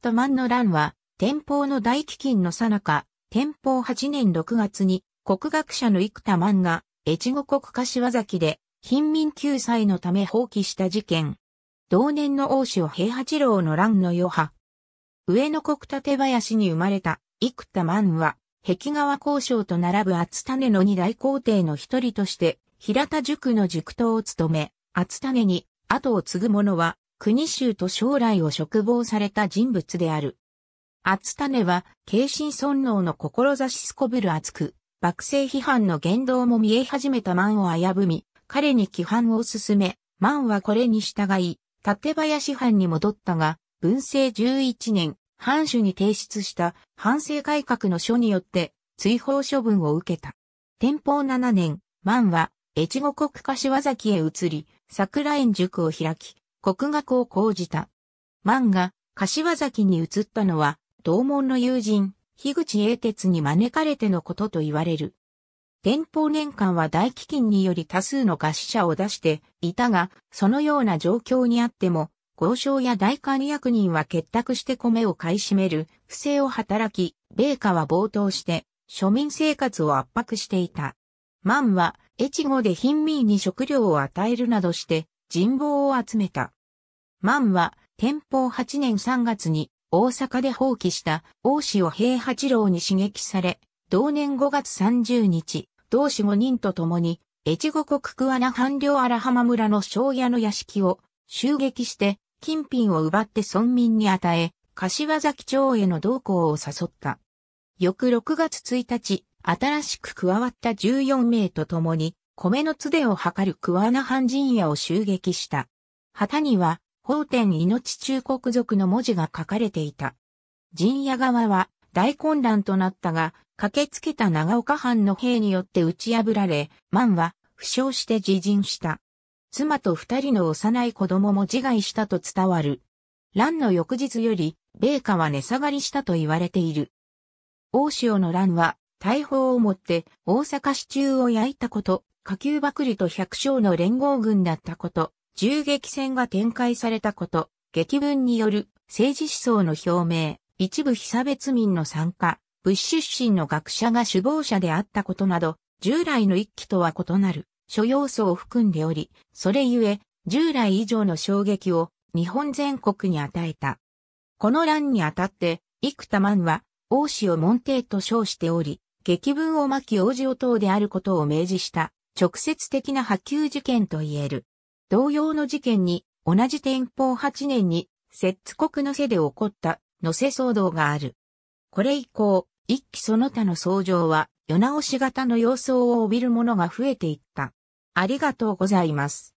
トマ万の乱は、天保の大飢饉の最中、天保8年6月に、国学者のタマ万が、越後国柏崎で、貧民救済のため放棄した事件。同年の王子を平八郎の乱の余波。上野国立林に生まれたタマ万は、壁川交渉と並ぶ厚種の二大皇帝の一人として、平田塾の塾頭を務め、厚種に後を継ぐ者は、国衆と将来を嘱望された人物である。厚種は、慶心尊王の志すこぶる厚く、幕政批判の言動も見え始めた万を危ぶみ、彼に規範を進め、万はこれに従い、立林藩に戻ったが、文政11年、藩主に提出した藩政改革の書によって、追放処分を受けた。天保7年、万は、越後国柏崎へ移り、桜園塾を開き、国学を講じた。漫画、柏崎に移ったのは、同門の友人、樋口英哲に招かれてのことと言われる。天保年間は大飢饉により多数の餓死者を出していたが、そのような状況にあっても、豪商や大管理役人は結託して米を買い占める不正を働き、米価は暴騰して、庶民生活を圧迫していた。万は、越後で貧民に食料を与えるなどして、人望を集めた。万は、天保8年3月に大阪で放棄した大塩平八郎に刺激され、同年5月30日、同志5人と共に、越後国桑名半領荒浜村の庄屋の屋敷を襲撃して、金品を奪って村民に与え、柏崎町への同行を誘った。翌6月1日、新しく加わった14名と共に、米のつでを図る桑名藩陣屋を襲撃した。旗には、法天命中国族の文字が書かれていた。陣屋側は大混乱となったが、駆けつけた長岡藩の兵によって打ち破られ、万は負傷して自陣した。妻と二人の幼い子供も自害したと伝わる。乱の翌日より、米価は値下がりしたと言われている。大潮の乱は、大砲をもって大阪市中を焼いたこと、下級幕利と百姓の連合軍だったこと、銃撃戦が展開されたこと、激文による政治思想の表明、一部被差別民の参加、物資出身の学者が首謀者であったことなど、従来の一期とは異なる諸要素を含んでおり、それゆえ、従来以上の衝撃を日本全国に与えた。この乱にあたって、幾多万は、王子を門弟と称しており、激文を巻き王子を党であることを明示した。直接的な波及事件と言える。同様の事件に、同じ天保8年に、摂津国の瀬で起こった、の瀬騒動がある。これ以降、一期その他の騒状は、世直し型の様相を帯びるものが増えていった。ありがとうございます。